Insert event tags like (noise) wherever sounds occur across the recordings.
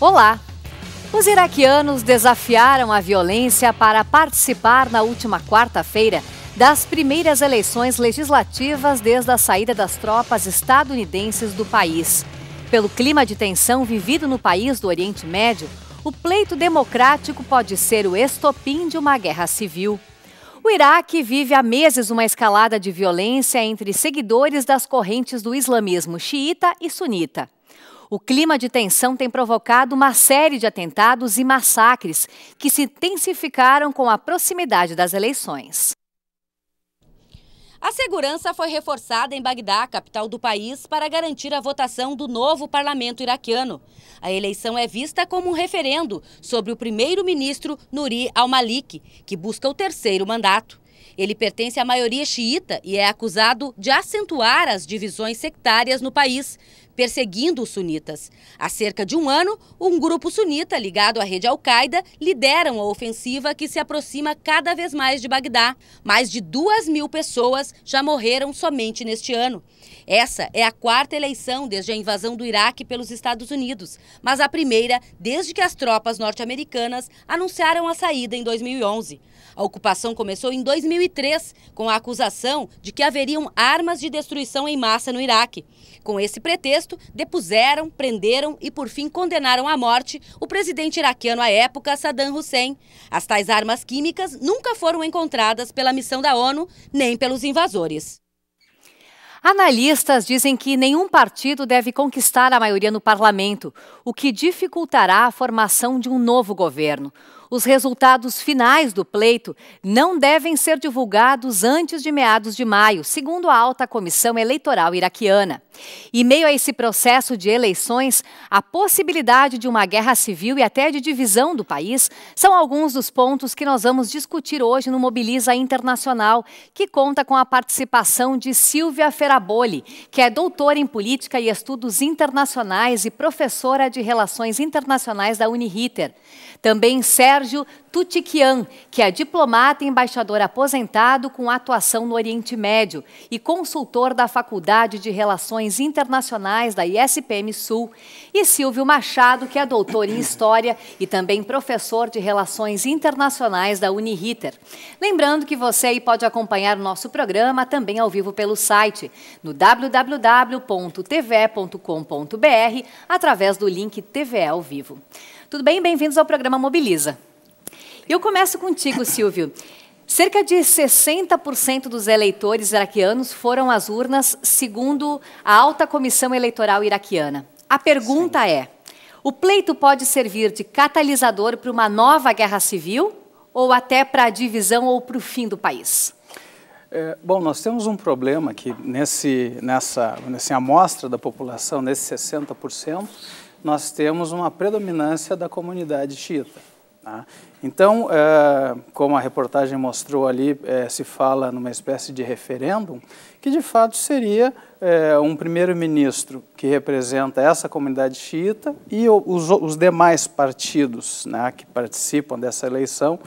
Olá! Os iraquianos desafiaram a violência para participar na última quarta-feira das primeiras eleições legislativas desde a saída das tropas estadunidenses do país. Pelo clima de tensão vivido no país do Oriente Médio, o pleito democrático pode ser o estopim de uma guerra civil. O Iraque vive há meses uma escalada de violência entre seguidores das correntes do islamismo xiita e sunita. O clima de tensão tem provocado uma série de atentados e massacres que se intensificaram com a proximidade das eleições. A segurança foi reforçada em Bagdá, capital do país, para garantir a votação do novo parlamento iraquiano. A eleição é vista como um referendo sobre o primeiro-ministro Nuri al-Malik, que busca o terceiro mandato. Ele pertence à maioria xiita e é acusado de acentuar as divisões sectárias no país, perseguindo os sunitas. Há cerca de um ano, um grupo sunita ligado à rede Al-Qaeda lideram a ofensiva que se aproxima cada vez mais de Bagdá. Mais de duas mil pessoas já morreram somente neste ano. Essa é a quarta eleição desde a invasão do Iraque pelos Estados Unidos, mas a primeira desde que as tropas norte-americanas anunciaram a saída em 2011. A ocupação começou em 2003, com a acusação de que haveriam armas de destruição em massa no Iraque. Com esse pretexto, depuseram, prenderam e, por fim, condenaram à morte o presidente iraquiano à época, Saddam Hussein. As tais armas químicas nunca foram encontradas pela missão da ONU nem pelos invasores. Analistas dizem que nenhum partido deve conquistar a maioria no parlamento, o que dificultará a formação de um novo governo. Os resultados finais do pleito não devem ser divulgados antes de meados de maio, segundo a alta comissão eleitoral iraquiana. E meio a esse processo de eleições, a possibilidade de uma guerra civil e até de divisão do país são alguns dos pontos que nós vamos discutir hoje no Mobiliza Internacional, que conta com a participação de Silvia Feraboli, que é doutora em política e estudos internacionais e professora de relações internacionais da Uniriter. Também Sérgio Tutiquian, que é diplomata e embaixador aposentado com atuação no Oriente Médio e consultor da Faculdade de Relações Internacionais da ISPM Sul, e Silvio Machado, que é doutor em História e também professor de Relações Internacionais da Uniriter. Lembrando que você aí pode acompanhar o nosso programa também ao vivo pelo site no www.tve.com.br através do link TV ao vivo. Tudo bem? Bem-vindos ao programa Mobiliza. Eu começo contigo, Silvio. Cerca de 60% dos eleitores iraquianos foram às urnas, segundo a alta comissão eleitoral iraquiana. A pergunta Sim. é: o pleito pode servir de catalisador para uma nova guerra civil ou até para a divisão ou para o fim do país? É, bom, nós temos um problema que nesse, nessa, nessa amostra da população, nesses 60%, nós temos uma predominância da comunidade xiita. Tá? Então, é, como a reportagem mostrou ali, é, se fala numa espécie de referêndum, que de fato seria é, um primeiro-ministro que representa essa comunidade xiita e os, os demais partidos né, que participam dessa eleição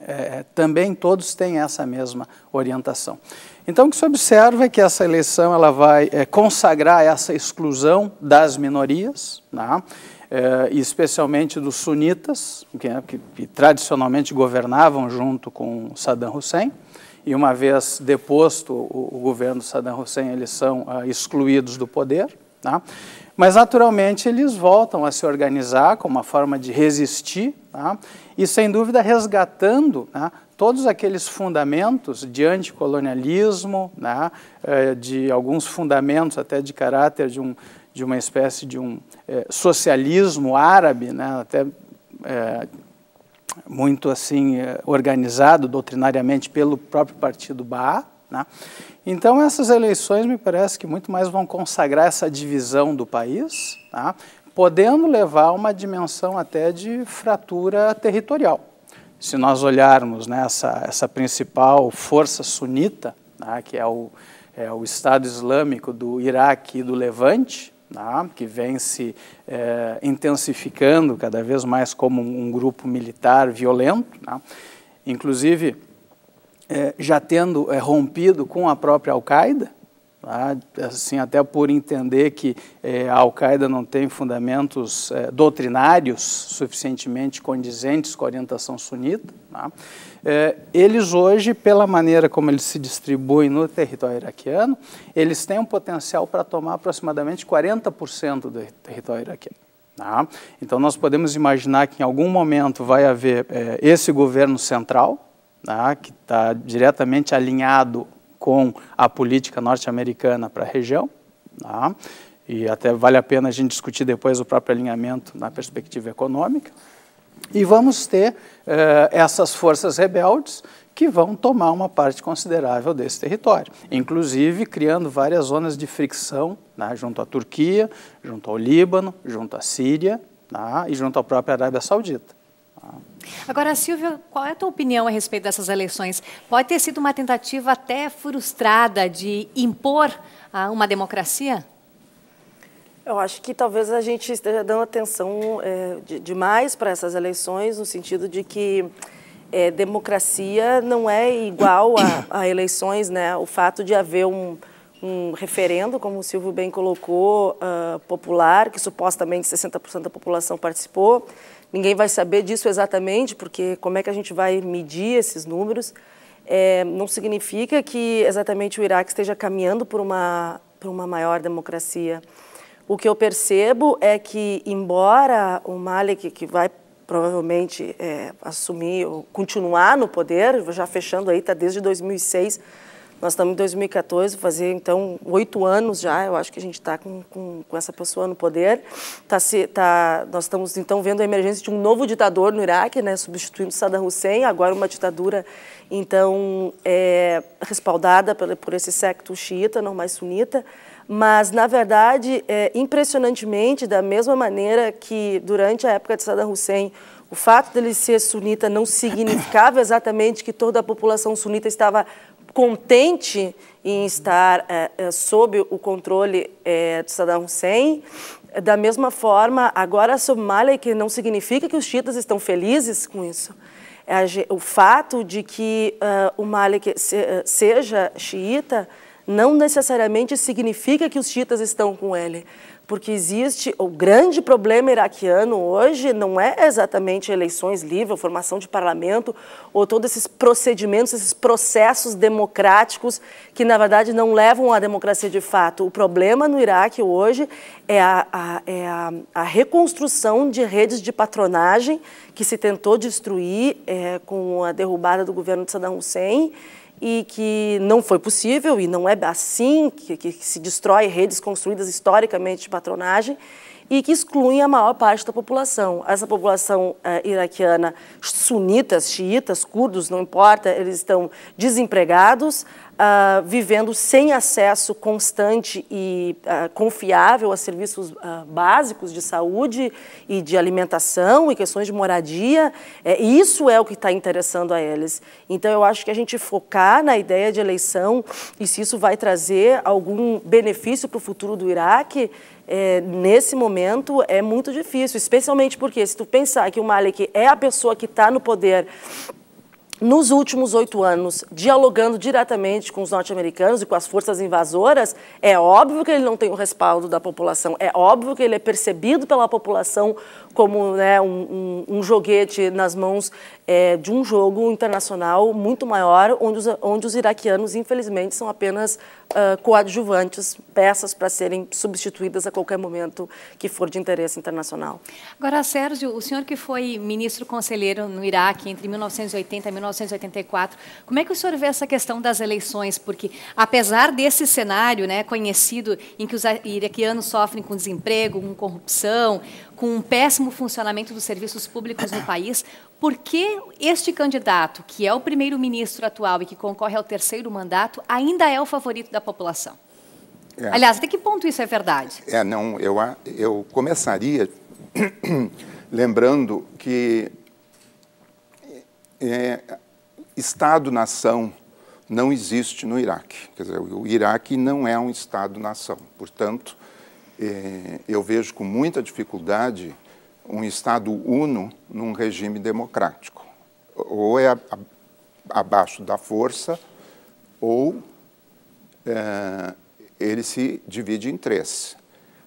é, é, também todos têm essa mesma orientação. Então, o que se observa é que essa eleição ela vai é, consagrar essa exclusão das minorias, né? é, especialmente dos sunitas, que, né, que, que, tradicionalmente governavam junto com Saddam Hussein, e uma vez deposto o, o governo Saddam Hussein, eles são ah, excluídos do poder. né? Mas, naturalmente, eles voltam a se organizar como uma forma de resistir né? e, sem dúvida, resgatando né, todos aqueles fundamentos de anticolonialismo, né, eh, de alguns fundamentos até de caráter de, um, de uma espécie de um eh, socialismo árabe, né, até eh, muito assim organizado doutrinariamente pelo próprio partido Baá. né? Então, essas eleições me parece que muito mais vão consagrar essa divisão do país, tá? podendo levar a uma dimensão até de fratura territorial. Se nós olharmos né, essa, essa principal força sunita, né, que é o, é o Estado Islâmico do Iraque e do Levante, né, que vem se é, intensificando cada vez mais como um grupo militar violento, né, inclusive é, já tendo é, rompido com a própria Al-Qaeda, ah, assim, até por entender que é, a Al-Qaeda não tem fundamentos é, doutrinários suficientemente condizentes com a orientação sunita, tá? é, eles hoje, pela maneira como eles se distribuem no território iraquiano, eles têm um potencial para tomar aproximadamente 40% do território iraquiano. Tá? Então, nós podemos imaginar que em algum momento vai haver esse governo central, tá? que está diretamente alinhado com a política norte-americana para a região. Tá? E até vale a pena a gente discutir depois o próprio alinhamento na perspectiva econômica. E vamos ter eh, essas forças rebeldes que vão tomar uma parte considerável desse território, inclusive criando várias zonas de fricção né, junto à Turquia, junto ao Líbano, junto à Síria né, e junto à própria Arábia Saudita. Agora, Silvia, qual é a tua opinião a respeito dessas eleições? Pode ter sido uma tentativa até frustrada de impor ah, uma democracia? Eu acho que talvez a gente esteja dando atenção é, de, demais para essas eleições, no sentido de que é, democracia não é igual a, a, eleições, né? O fato de haver um, um referendo, como o Silvio bem colocou, uh, popular, que supostamente 60% da população participou, Ninguém vai saber disso exatamente, porque como é que a gente vai medir esses números? É, não significa que exatamente o Iraque esteja caminhando por uma, por uma maior democracia. O que eu percebo é que, embora o Malik, que vai provavelmente é, assumir ou continuar no poder, já fechando aí, está desde 2006, nós estamos em 2014, fazendo então oito anos já, eu acho que a gente está com, com, com, essa pessoa no poder. Tá, se, tá, nós estamos então vendo a emergência de um novo ditador no Iraque, né, substituindo Saddam Hussein, agora uma ditadura então é, respaldada por, por esse secto xiita, não mais sunita. Mas, na verdade, é, impressionantemente, da mesma maneira que durante a época de Saddam Hussein o fato dele ser sunita não significava exatamente que toda a população sunita estava contente em estar é, sob o controle é, de Saddam Hussein. Da mesma forma, agora a Somália, que não significa que os chiitas estão felizes com isso, é o fato de que uh, o Malik seja xiita não necessariamente significa que os chiitas estão com ele porque existe o grande problema iraquiano hoje não é exatamente eleições livres, formação de parlamento ou todos esses procedimentos, esses processos democráticos que na verdade não levam à democracia de fato. O problema no Iraque hoje é a, a, é a, a reconstrução de redes de patronagem que se tentou destruir é, com a derrubada do governo de Saddam Hussein e que não foi possível, e não é assim que, que, se destrói redes construídas historicamente de patronagem, e que excluem a maior parte da população. Essa população eh, iraquiana, sunitas, xiitas, curdos, não importa, eles estão desempregados, uh, vivendo sem acesso constante e uh, confiável a serviços uh, básicos de saúde e de alimentação e questões de moradia. É, isso é o que está interessando a eles. Então, eu acho que a gente focar na ideia de eleição e se isso vai trazer algum benefício para o futuro do Iraque, é, nesse momento é muito difícil, especialmente porque se tu pensar que o Malik é a pessoa que está no poder nos últimos oito anos, dialogando diretamente com os norte-americanos e com as forças invasoras, é óbvio que ele não tem o respaldo da população, é óbvio que ele é percebido pela população como né, um, um, um, joguete nas mãos é, de um jogo internacional muito maior, onde os, onde os iraquianos, infelizmente, são apenas uh, coadjuvantes, peças para serem substituídas a qualquer momento que for de interesse internacional. Agora, Sérgio, o senhor que foi ministro conselheiro no Iraque entre 1980 e 1984, como é que o senhor vê essa questão das eleições? Porque, apesar desse cenário né, conhecido em que os iraquianos sofrem com desemprego, com corrupção, com um péssimo funcionamento dos serviços públicos no país, por que este candidato, que é o primeiro-ministro atual e que concorre ao terceiro mandato, ainda é o favorito da população? É. Aliás, até que ponto isso é verdade? É, não, eu, eu começaria (coughs) lembrando que é, Estado-nação não existe no Iraque. Quer dizer, o Iraque não é um Estado-nação. Portanto, eh, eu vejo com muita dificuldade um Estado uno num regime democrático. Ou é abaixo da força, ou é, ele se divide em três.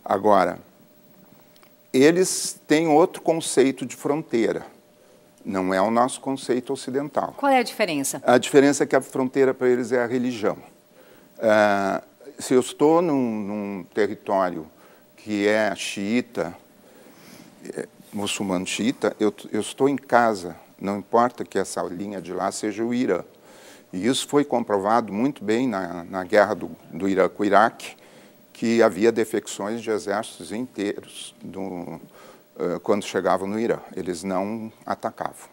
Agora, eles têm outro conceito de fronteira. Não é o nosso conceito ocidental. Qual é a diferença? A diferença é que a fronteira para eles é a religião. É, se eu estou num, num território que é xiita, é, muçulmano xiita, eu, eu estou em casa, não importa que essa linha de lá seja o Irã. E isso foi comprovado muito bem na, na guerra do, do Irã com o Iraque, que havia defecções de exércitos inteiros do, eh, quando chegavam no Irã. Eles não atacavam.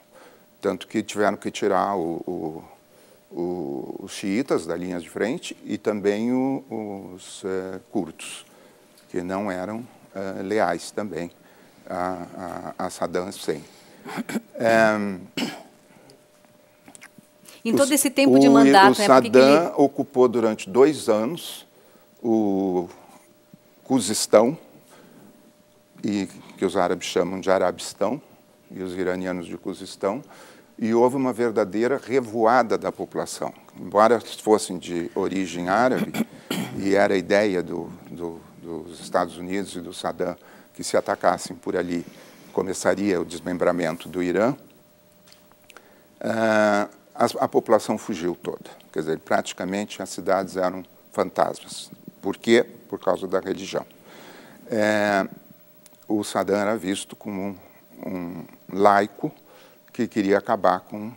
Tanto que tiveram que tirar o, o, os xiitas da linha de frente e também os é, curdos que não eram uh, leais também a, a, a Saddam Hussein. em eh, todo esse tempo o, de mandato, o né, Saddam ele... ocupou durante dois anos o Cuzistão, e que os árabes chamam de Arabistão e os iranianos de Cuzistão, e houve uma verdadeira revoada da população. Embora fossem de origem árabe, e era a ideia do, do, dos Estados Unidos e do Saddam que se atacassem por ali, começaria o desmembramento do Irã, a, ah, a população fugiu toda. Quer dizer, praticamente as cidades eram fantasmas. Por quê? Por causa da religião. É, o Saddam era visto como um, um, laico que queria acabar com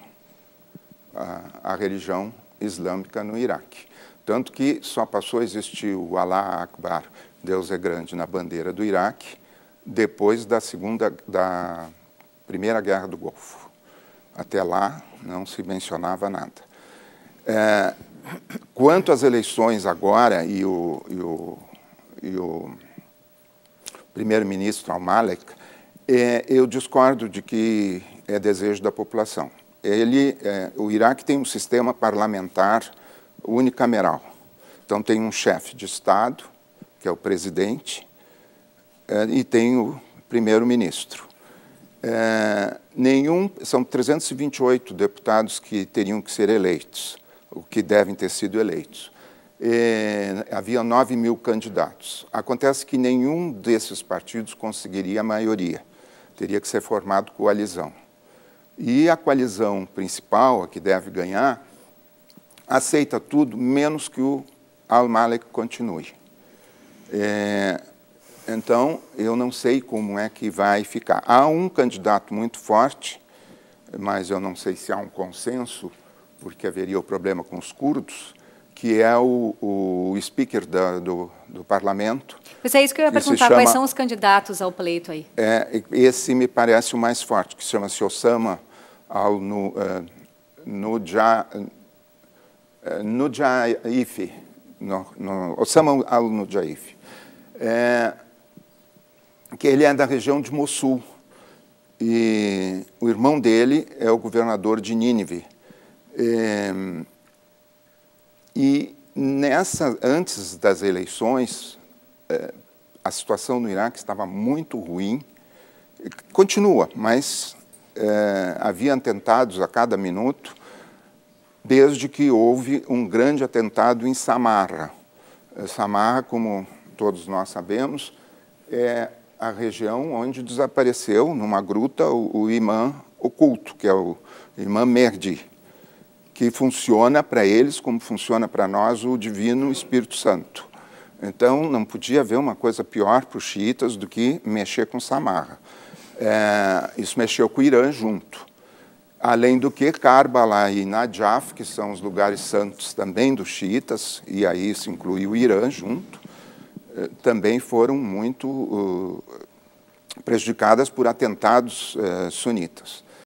a, a religião Islâmica no Iraque. Tanto que só passou a existir o Allah Akbar, Deus é grande, na bandeira do Iraque, depois da, segunda, da Primeira Guerra do Golfo. Até lá não se mencionava nada. É, quanto às eleições agora e o, e o, e o primeiro-ministro Al-Malek, é, eu discordo de que é desejo da população ele, é, o Iraque tem um sistema parlamentar unicameral. Então tem um chefe de Estado, que é o presidente, é, e tem o primeiro-ministro. É, nenhum, são 328 deputados que teriam que ser eleitos, o que devem ter sido eleitos. É, havia 9 mil candidatos. Acontece que nenhum desses partidos conseguiria a maioria. Teria que ser formado coalizão. E a coalizão principal, a que deve ganhar, aceita tudo, menos que o Al-Malek continue. É, então, eu não sei como é que vai ficar. Há um candidato muito forte, mas eu não sei se há um consenso, porque haveria o problema com os curdos, que é o, o speaker da, do, do parlamento. Mas é isso que eu ia perguntar, chama, quais são os candidatos ao pleito aí? É, esse me parece o mais forte, que chama-se Osama ao eh, eh, no, no já no Jaif, no, Osama al Nujaif, é, eh, que ele é da região de Mossul e o irmão dele é o governador de Nínive. É, e nessa, antes das eleições, é, a situação no Iraque estava muito ruim, continua, mas eh, é, havia atentados a cada minuto, desde que houve um grande atentado em Samarra. É, Samarra, como todos nós sabemos, é a região onde desapareceu, numa gruta, o, o imã oculto, que é o imã Merdi, que funciona para eles como funciona para nós o Divino Espírito Santo. Então, não podia haver uma coisa pior para os xiitas do que mexer com Samarra. É, isso mexeu com o Irã junto. Além do que, Karbala e Najaf, que são os lugares santos também dos xiitas, e aí se inclui o Irã junto, é, também foram muito uh, prejudicadas por atentados uh, sunitas.